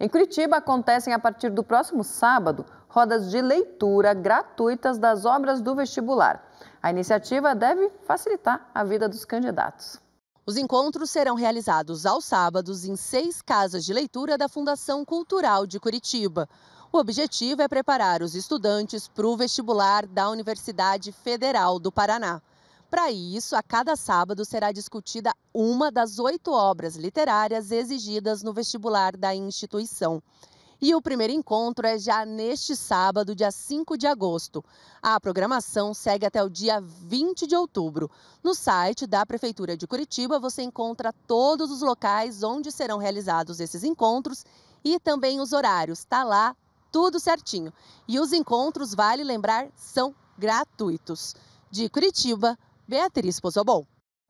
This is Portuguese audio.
Em Curitiba, acontecem a partir do próximo sábado rodas de leitura gratuitas das obras do vestibular. A iniciativa deve facilitar a vida dos candidatos. Os encontros serão realizados aos sábados em seis casas de leitura da Fundação Cultural de Curitiba. O objetivo é preparar os estudantes para o vestibular da Universidade Federal do Paraná. Para isso, a cada sábado será discutida uma das oito obras literárias exigidas no vestibular da instituição. E o primeiro encontro é já neste sábado, dia 5 de agosto. A programação segue até o dia 20 de outubro. No site da Prefeitura de Curitiba você encontra todos os locais onde serão realizados esses encontros e também os horários. Está lá tudo certinho. E os encontros, vale lembrar, são gratuitos. De Curitiba, Beatriz Pozobon.